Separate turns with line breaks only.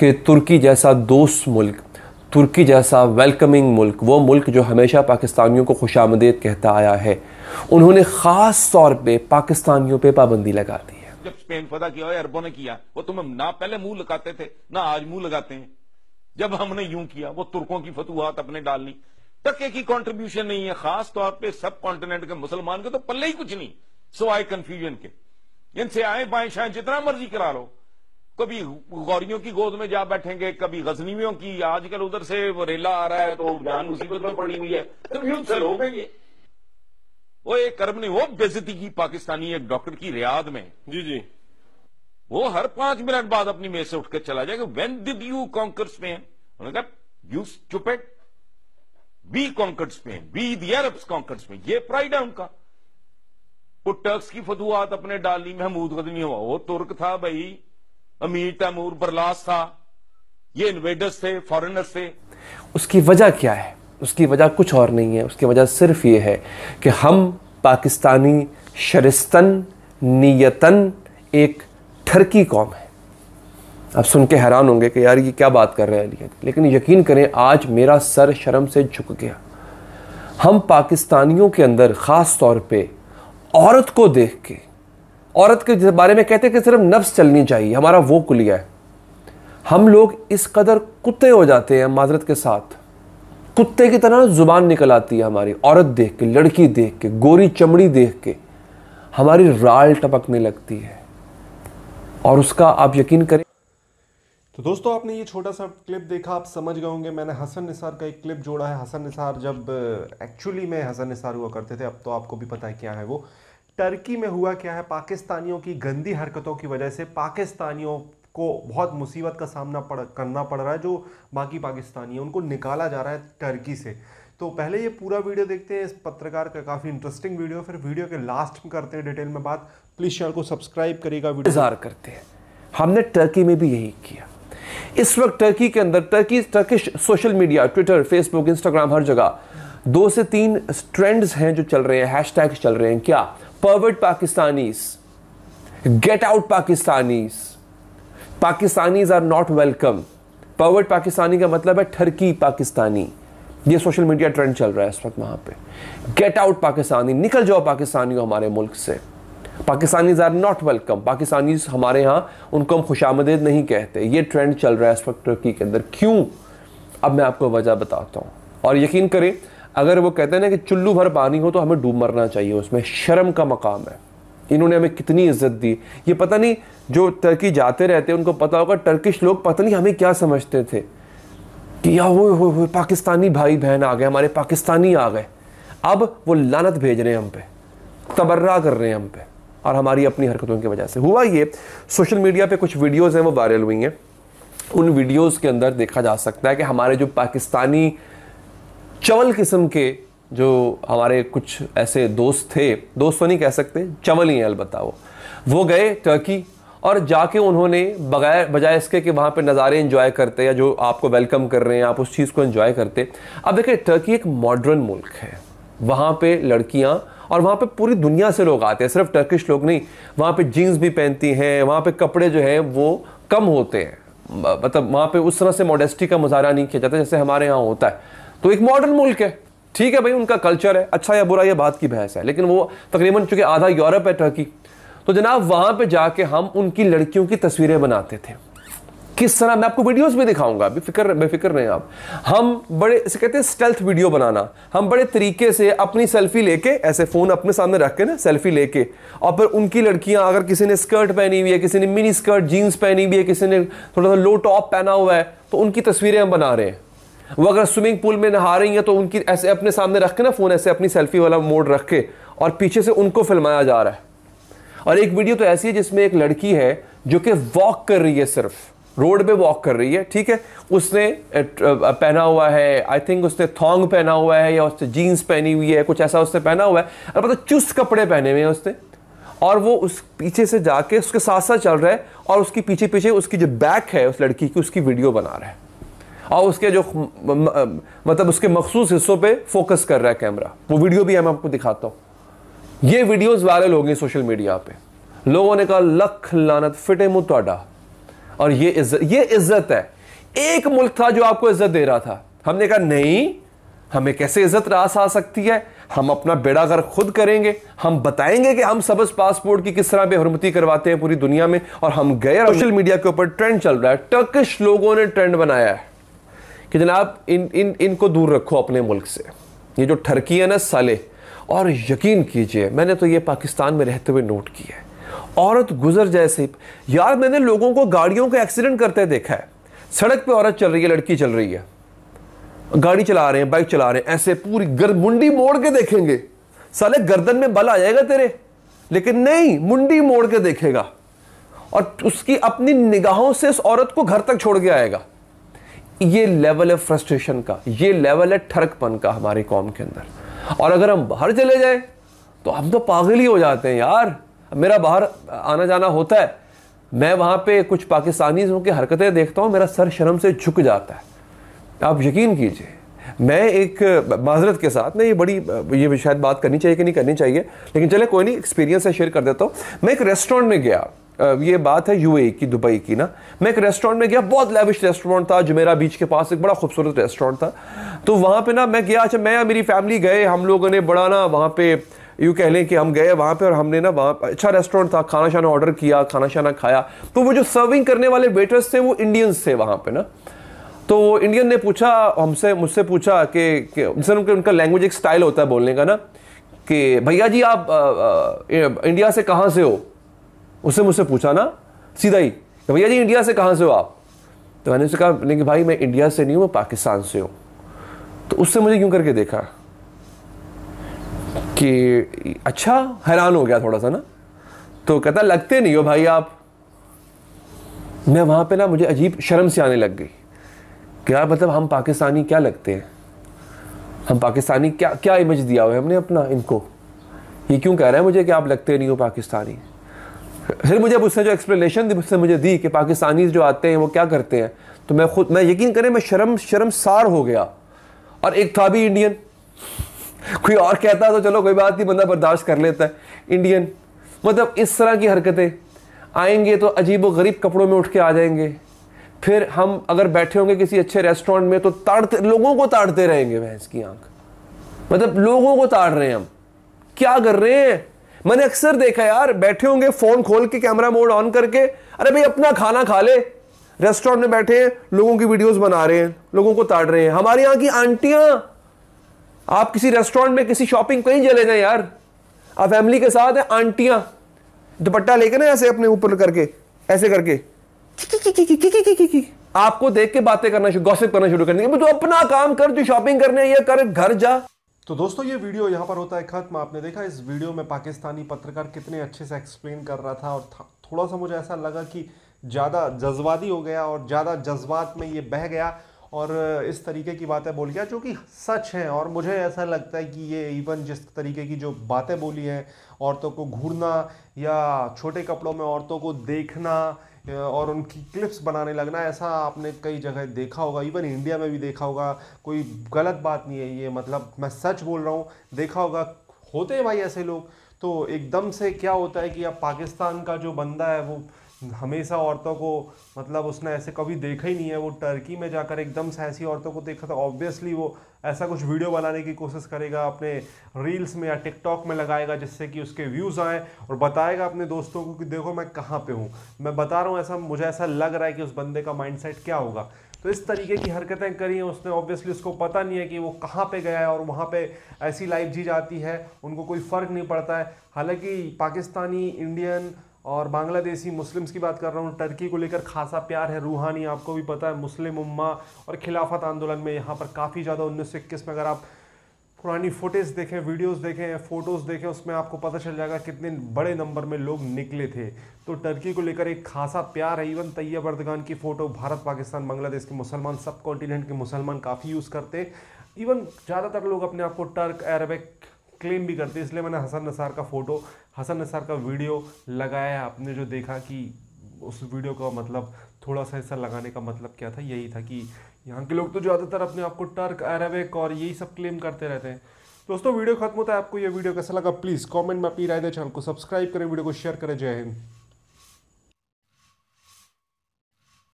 कि तुर्की जैसा दोस्त मुल्क तुर्की जैसा वेलकमिंग मुल्क वो मुल्क जो हमेशा पाकिस्तानियों को खुश आमदेद कहता आया है उन्होंने ख़ास तौर पर पाकिस्तानियों पर पाबंदी लगा दी है जब स्पेन फदा किया अरबों ने
किया वो तुम तो ना पहले मुंह लगाते थे ना आज मुंह लगाते हैं जब हमने यूं किया वो तुर्कों की फतूहत अपने डालनी टके की कॉन्ट्रीब्यूशन नहीं है खास तौर पर सब कॉन्टिनेंट के मुसलमान के तो पल्ले ही कुछ नहीं सवाए कंफ्यूजन के इनसे आए बाएं शाएं जितना मर्जी करा लो कभी गौरियों की गोद में जा बैठेंगे कभी गजनीवियों की आजकल उधर से रेला आ रहा है तो जान मुसीबत में पड़ी हुई है तो युद्ध से लोग वो एक कर्म नहीं वो बेजती की पाकिस्तानी एक डॉक्टर की रियाद में जी जी वो हर पांच मिनट बाद अपनी मेज से उठकर चला जाएगा वेन दिड यू कॉन्कर स्पेन उन्होंने कहा यू चुपेट be conquer Spain be the Arab conquer Spain ये प्राइड है उनका वो टर्क्स की फतुआत अपने डाली महमूद गदनी हुआ वो तुर्क था भाई अमीर तैमूर बरलास था ये इन्वेडर्स थे फॉरेनर्स थे
उसकी वजह क्या है उसकी वजह कुछ और नहीं है उसकी वजह सिर्फ ये है कि हम पाकिस्तानी शरिस्तन नियतन एक ठरकी कौम है आप सुन के हैरान होंगे कि यार ये क्या बात कर रहे हैं लेकिन यकीन करें आज मेरा सर शर्म से झुक गया हम पाकिस्तानियों के अंदर ख़ास तौर पे औरत को देख के औरत के बारे में कहते हैं कि सिर्फ नफ्स चलनी चाहिए हमारा वो कुलिया है हम लोग इस कदर कुत्ते हो जाते हैं माजरत के साथ कुत्ते की तरह जुबान निकल आती है हमारी औरत देख के लड़की देख के गोरी चमड़ी देख के हमारी राल टपकने लगती है और उसका आप यकीन करें
तो दोस्तों आपने ये छोटा सा क्लिप देखा आप समझ गए होंगे मैंने हसन निसार का एक क्लिप जोड़ा है हसन निसार जब एक्चुअली uh, में हसन निसार हुआ करते थे अब तो आपको भी पता है क्या है वो टर्की में हुआ क्या है पाकिस्तानियों की गंदी हरकतों की वजह से पाकिस्तानियों को बहुत मुसीबत का सामना पड़ करना पड़ रहा है जो बाकी पाकिस्तानी है उनको निकाला जा रहा है टर्की से तो पहले ये पूरा वीडियो देखते हैं इस पत्रकार का काफ़ी इंटरेस्टिंग वीडियो फिर वीडियो के लास्ट में करते हैं डिटेल में बात प्लीज़ चैनल को सब्सक्राइब करेगा इंतजार करते हैं
हमने टर्की में भी यही किया इस वक्त टर्की के अंदर Turkey Turkish social media Twitter Facebook Instagram हर जगह दो से तीन ट्रेंड्स हैं जो चल रहे हैं हैशटैग्स चल रहे हैं क्या pervert Pakistanis, get out Pakistanis. Pakistanis are not welcome pervert Pakistani का मतलब है ठरकी पाकिस्तानी ये सोशल मीडिया ट्रेंड चल रहा है इस वक्त वहां पे गेट आउट पाकिस्तानी निकल जाओ पाकिस्तानी हो हमारे मुल्क से Pakistanis are not welcome Pakistani हमारे यहां उनको हम खुशामदेद नहीं कहते ये ट्रेंड चल रहा है इस वक्त टर्की के अंदर क्यों अब मैं आपको वजह बताता हूं और यकीन करें अगर वो कहते हैं ना कि चुल्लू भर पानी हो तो हमें डूब मरना चाहिए उसमें शर्म का मकाम है इन्होंने हमें कितनी इज्जत दी ये पता नहीं जो टर्की जाते रहते उनको पता होगा टर्किश लोग पता नहीं हमें क्या समझते थे कि या वो हो, हो पाकिस्तानी भाई बहन आ गए हमारे पाकिस्तानी आ गए अब वो लानत भेज रहे हैं हम पे तबर्रा कर रहे हैं हम पे और हमारी अपनी हरकतों की वजह से हुआ ये सोशल मीडिया पे कुछ वीडियोस हैं वो वायरल हुई हैं उन वीडियोस के अंदर देखा जा सकता है कि हमारे जो पाकिस्तानी चवल किस्म के जो हमारे कुछ ऐसे दोस्त थे दोस्त तो नहीं कह सकते चवल ही हैं अलबत्त वो वो गए टर्की और जाके उन्होंने बगैर बजाय इसके कि वहाँ पे नज़ारे इन्जॉय करते या जो आपको वेलकम कर रहे हैं आप उस चीज़ को इन्जॉय करते अब देखिए टर्की एक मॉडर्न मुल्क है वहाँ पे लड़कियाँ और वहाँ पे पूरी दुनिया से लोग आते हैं सिर्फ टर्किश लोग नहीं वहाँ पे जीन्स भी पहनती हैं वहाँ पे कपड़े जो हैं वो कम होते हैं मतलब वहाँ पे उस तरह से मॉडेस्टी का मुजाहरा नहीं किया जाता जैसे हमारे यहाँ होता है तो एक मॉडर्न मुल्क है ठीक है भाई उनका कल्चर है अच्छा या बुरा यह बात की बहस है लेकिन वो तकरीबन चूंकि आधा यूरोप है टर्की तो जनाब वहां पर जाके हम उनकी लड़कियों की तस्वीरें बनाते थे किस तरह मैं आपको वीडियोस भी दिखाऊंगा बेफिक्र फिक्र बेफिक्र नहीं आप हम बड़े इसे कहते हैं स्टेल्थ वीडियो बनाना हम बड़े तरीके से अपनी सेल्फी लेके ऐसे फ़ोन अपने सामने रख के ना सेल्फी लेके और फिर उनकी लड़कियां अगर किसी ने स्कर्ट पहनी हुई है किसी ने मिनी स्कर्ट जीन्स पहनी हुई है किसी ने थोड़ा सा लो टॉप पहना हुआ है तो उनकी तस्वीरें हम बना रहे हैं वो अगर स्विमिंग पूल में नहा रही हैं तो उनकी ऐसे अपने सामने रख के ना फ़ोन ऐसे अपनी सेल्फी वाला मोड रख के और पीछे से उनको फिल्माया जा रहा है और एक वीडियो तो ऐसी है जिसमें एक लड़की है जो कि वॉक कर रही है सिर्फ रोड पे वॉक कर रही है ठीक है उसने पहना हुआ है आई थिंक उसने थोंग पहना हुआ है या उसने जीन्स पहनी हुई है कुछ ऐसा उसने पहना हुआ है और पता चुस्त कपड़े पहने हुए हैं उसने और वो उस पीछे से जाके उसके साथ साथ चल रहा है और उसकी पीछे पीछे उसकी जो बैक है उस लड़की की उसकी वीडियो बना रहा है और उसके जो मतलब उसके मखसूस हिस्सों पे फोकस कर रहा है कैमरा वो वीडियो भी हम आपको दिखाता हूँ ये वीडियोस वायरल हो गई सोशल मीडिया पे लोगों ने कहा लख लानत फिटे मुँह और ये इज्जत ये इज्जत है एक मुल्क था जो आपको इज्जत दे रहा था हमने कहा नहीं हमें कैसे इज्जत रास आ सकती है हम अपना बेड़ा घर खुद करेंगे हम बताएंगे कि हम सबज पासपोर्ट की किस तरह बेहरमती करवाते हैं पूरी दुनिया में और हम गए सोशल तो मीडिया के ऊपर ट्रेंड चल रहा है टर्किश लोगों ने ट्रेंड बनाया है कि जनाब इन इन इनको दूर रखो अपने मुल्क से ये जो ठरकी है ना साले और यकीन कीजिए मैंने तो ये पाकिस्तान में रहते हुए नोट किया है औरत गुजर जैसे यार मैंने लोगों को गाड़ियों का एक्सीडेंट करते देखा है सड़क पे औरत चल रही है लड़की चल रही है गाड़ी चला रहे हैं बाइक चला रहे हैं ऐसे पूरी गर मुंडी मोड़ के देखेंगे साले गर्दन में बल आ जाएगा तेरे लेकिन नहीं मुंडी मोड़ के देखेगा और उसकी अपनी निगाहों से उस औरत को घर तक छोड़ के आएगा ये लेवल है फ्रस्ट्रेशन का ये लेवल है ठरकपन का हमारी कौम के अंदर और अगर हम बाहर चले जाए तो हम तो पागल ही हो जाते हैं यार मेरा बाहर आना जाना होता है मैं वहाँ पे कुछ पाकिस्तानी की हरकतें देखता हूँ मेरा सर शर्म से झुक जाता है आप यकीन कीजिए मैं एक माजरत के साथ मैं ये बड़ी ये शायद बात करनी चाहिए कि नहीं करनी चाहिए लेकिन चले कोई नहीं एक्सपीरियंस है शेयर कर देता हूँ मैं एक रेस्टोरेंट में गया ये बात है यू की दुबई की ना मैं एक रेस्टोरेंट में गया बहुत लेविश रेस्टोरेंट था जमेरा बीच के पास एक बड़ा खूबसूरत रेस्टोरेंट था तो वहाँ पे ना मैं गया अच्छा मैं मेरी फैमिली गए हम लोगों ने बड़ा ना वहाँ पे यूँ कह लें कि हम गए वहाँ पे और हमने ना वहाँ अच्छा रेस्टोरेंट था खाना शाना ऑर्डर किया खाना शाना खाया तो वो जो सर्विंग करने वाले वेटर्स थे वो इंडियंस थे वहाँ पे ना तो वो इंडियन ने पूछा हमसे मुझसे पूछा कि जैसे उनके उनका लैंग्वेज एक स्टाइल होता है बोलने का ना कि भैया जी आप आ, आ, इंडिया से कहाँ से हो उसने मुझसे पूछा ना सीधा ही तो भैया जी इंडिया से कहाँ से हो आप तो मैंने उससे कहा लेकिन भाई मैं इंडिया से नहीं हूँ मैं पाकिस्तान से हूँ तो उससे मुझे क्यों करके देखा कि अच्छा हैरान हो गया थोड़ा सा ना तो कहता लगते नहीं हो भाई आप मैं वहाँ पे ना मुझे अजीब शर्म से आने लग गई कि यार मतलब हम पाकिस्तानी क्या लगते हैं हम पाकिस्तानी क्या क्या इमेज दिया हुआ है हमने अपना इनको ये क्यों कह रहा है मुझे कि आप लगते नहीं हो पाकिस्तानी फिर मुझे अब उसने जो एक्सप्लेनेशन दी उसने मुझे दी कि पाकिस्तानी जो आते हैं वो क्या करते हैं तो मैं खुद मैं यकीन करें मैं शर्म शर्मसार हो गया और एक था भी इंडियन कोई और कहता तो चलो कोई बात नहीं बंदा बर्दाश्त कर लेता है इंडियन मतलब इस तरह की हरकतें आएंगे तो अजीब व गरीब कपड़ों में उठ के आ जाएंगे फिर हम अगर बैठे होंगे किसी अच्छे रेस्टोरेंट में तो ताड़ते लोगों को ताड़ते रहेंगे भैंस की आंख मतलब लोगों को ताड़ रहे हैं हम क्या कर रहे हैं मैंने अक्सर देखा यार बैठे होंगे फोन खोल के कैमरा मोड ऑन करके अरे भाई अपना खाना खा ले रेस्टोरेंट में बैठे हैं लोगों की वीडियोस बना रहे हैं लोगों को ताड़ रहे हैं हमारे यहाँ की आंटियां आप किसी रेस्टोरेंट में किसी शॉपिंग कहीं चले जाए यार आप फैमिली के साथ हैं आंटियां दुपट्टा लेके ना ऐसे अपने ऊपर करके ऐसे करके आपको देख के बातें करना शुरू गॉसिप करना शुरू कर देंगे तो अपना काम कर जो शॉपिंग करने ये कर घर
जा तो दोस्तों ये वीडियो यहाँ पर होता है ख़त्म आपने देखा इस वीडियो में पाकिस्तानी पत्रकार कितने अच्छे से एक्सप्लेन कर रहा था और थोड़ा सा मुझे ऐसा लगा कि ज़्यादा जज्बाती हो गया और ज़्यादा जज्बात में ये बह गया और इस तरीके की बातें बोल गया जो कि सच है और मुझे ऐसा लगता है कि ये इवन जिस तरीके की जो बातें बोली हैं औरतों को घूरना या छोटे कपड़ों में औरतों को देखना और उनकी क्लिप्स बनाने लगना ऐसा आपने कई जगह देखा होगा इवन इंडिया में भी देखा होगा कोई गलत बात नहीं है ये मतलब मैं सच बोल रहा हूँ देखा होगा होते हैं भाई ऐसे लोग तो एकदम से क्या होता है कि अब पाकिस्तान का जो बंदा है वो हमेशा औरतों को मतलब उसने ऐसे कभी देखा ही नहीं है वो टर्की में जाकर एकदम से ऐसी औरतों को देखा तो ऑब्वियसली वो ऐसा कुछ वीडियो बनाने की कोशिश करेगा अपने रील्स में या टिकटॉक में लगाएगा जिससे कि उसके व्यूज़ आएँ और बताएगा अपने दोस्तों को कि देखो मैं कहाँ पे हूँ मैं बता रहा हूँ ऐसा मुझे ऐसा लग रहा है कि उस बंदे का माइंड क्या होगा तो इस तरीके की हरकतें करी हैं उसने ऑब्वियसली उसको पता नहीं है कि वो कहाँ पे गया है और वहाँ पे ऐसी लाइफ जी जाती है उनको कोई फ़र्क नहीं पड़ता है हालांकि पाकिस्तानी इंडियन और बांग्लादेशी मुस्लिम्स की बात कर रहा हूँ टर्की को लेकर खासा प्यार है रूहानी आपको भी पता है मुस्लिम उम्मा और खिलाफत आंदोलन में यहाँ पर काफ़ी ज़्यादा उन्नीस में अगर आप पुरानी फोटेज़ देखें वीडियोस देखें फ़ोटोज़ देखें उसमें आपको पता चल जाएगा कितने बड़े नंबर में लोग निकले थे तो टर्की को लेकर एक खासा प्यार है इवन तैयब अर्दगान की फ़ोटो भारत पाकिस्तान बांग्लादेश के मुसलमान सब कॉन्टिनेंट के मुसलमान काफ़ी यूज़ करते इवन ज़्यादातर लोग अपने आप को टर्क अरबिक क्लेम भी करते इसलिए मैंने हसन नसार का फ़ोटो हसन निसार का वीडियो लगाया आपने जो देखा कि उस वीडियो का मतलब थोड़ा सा हिस्सा लगाने का मतलब क्या था यही था कि यहाँ के लोग तो ज़्यादातर अपने आप को टर्क अरबिक और यही सब क्लेम करते रहते हैं दोस्तों वीडियो खत्म होता है आपको ये वीडियो कैसा लगा प्लीज़ कमेंट में अपनी राय दें चैनल को सब्सक्राइब करें वीडियो को शेयर करें जय हिंद